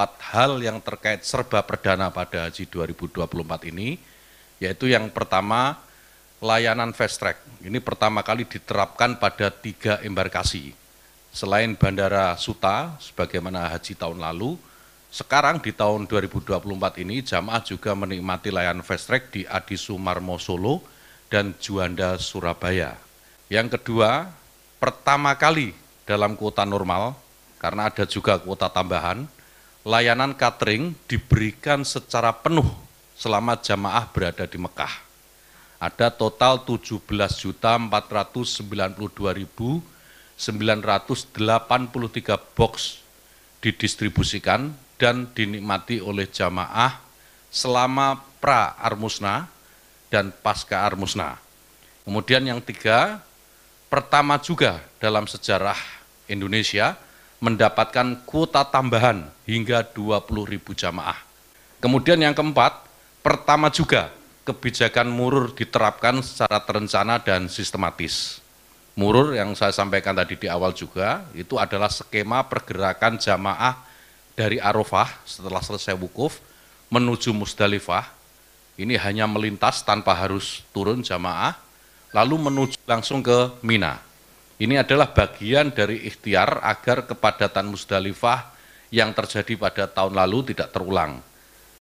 empat hal yang terkait serba perdana pada haji 2024 ini, yaitu yang pertama layanan fast track. Ini pertama kali diterapkan pada tiga embarkasi. Selain Bandara Suta, sebagaimana haji tahun lalu, sekarang di tahun 2024 ini jamaah juga menikmati layanan fast track di Adi Sumarmo Solo dan Juanda Surabaya. Yang kedua, pertama kali dalam kuota normal, karena ada juga kuota tambahan, layanan catering diberikan secara penuh selama jamaah berada di Mekah. Ada total 17.492.983 box didistribusikan dan dinikmati oleh jamaah selama pra armusna dan pasca armusna. Kemudian yang tiga, pertama juga dalam sejarah Indonesia, mendapatkan kuota tambahan hingga 20.000 jamaah. Kemudian yang keempat, pertama juga kebijakan murur diterapkan secara terencana dan sistematis. Murur yang saya sampaikan tadi di awal juga, itu adalah skema pergerakan jamaah dari Arafah setelah selesai wukuf menuju Musdalifah. Ini hanya melintas tanpa harus turun jamaah, lalu menuju langsung ke Mina. Ini adalah bagian dari ikhtiar agar kepadatan Musdalifah yang terjadi pada tahun lalu tidak terulang.